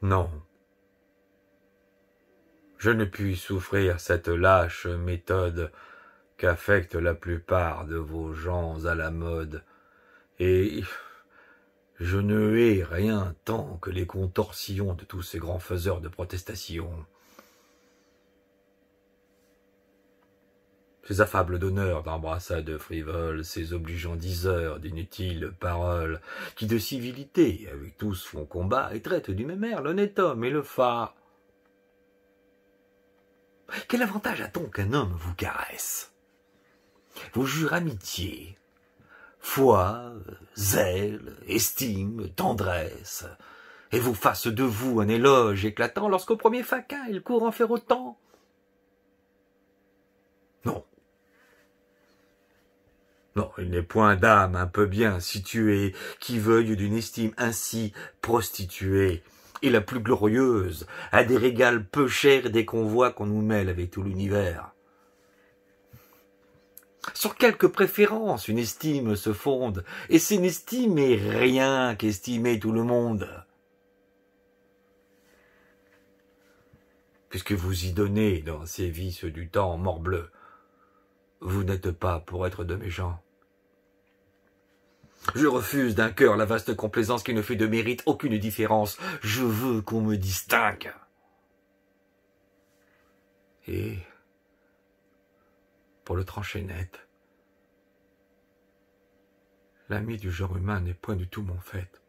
Non. Je ne puis souffrir cette lâche méthode qu'affecte la plupart de vos gens à la mode, et je ne hais rien tant que les contorsions de tous ces grands faiseurs de protestations. ces affables d'honneur, d'embrassades frivoles, ces obligeants diseurs, d'inutiles paroles, qui de civilité avec tous font combat et traitent du même air l'honnête homme et le phare. Quel avantage a-t-on qu'un homme vous caresse, vous jure amitié, foi, zèle, estime, tendresse, et vous fasse de vous un éloge éclatant lorsqu'au premier faquin il court en faire autant Non, il n'est point d'âme un peu bien située qui veuille d'une estime ainsi prostituée et la plus glorieuse, à des régales peu chers des convois qu'on nous mêle avec tout l'univers. Sur quelque préférence, une estime se fonde, et c'est n'estime est rien qu'estimer tout le monde. Puisque vous y donnez dans ces vices du temps morbleu, vous n'êtes pas pour être de méchants. Je refuse d'un cœur la vaste complaisance qui ne fait de mérite aucune différence. Je veux qu'on me distingue. Et, pour le trancher net, l'ami du genre humain n'est point du tout mon fait.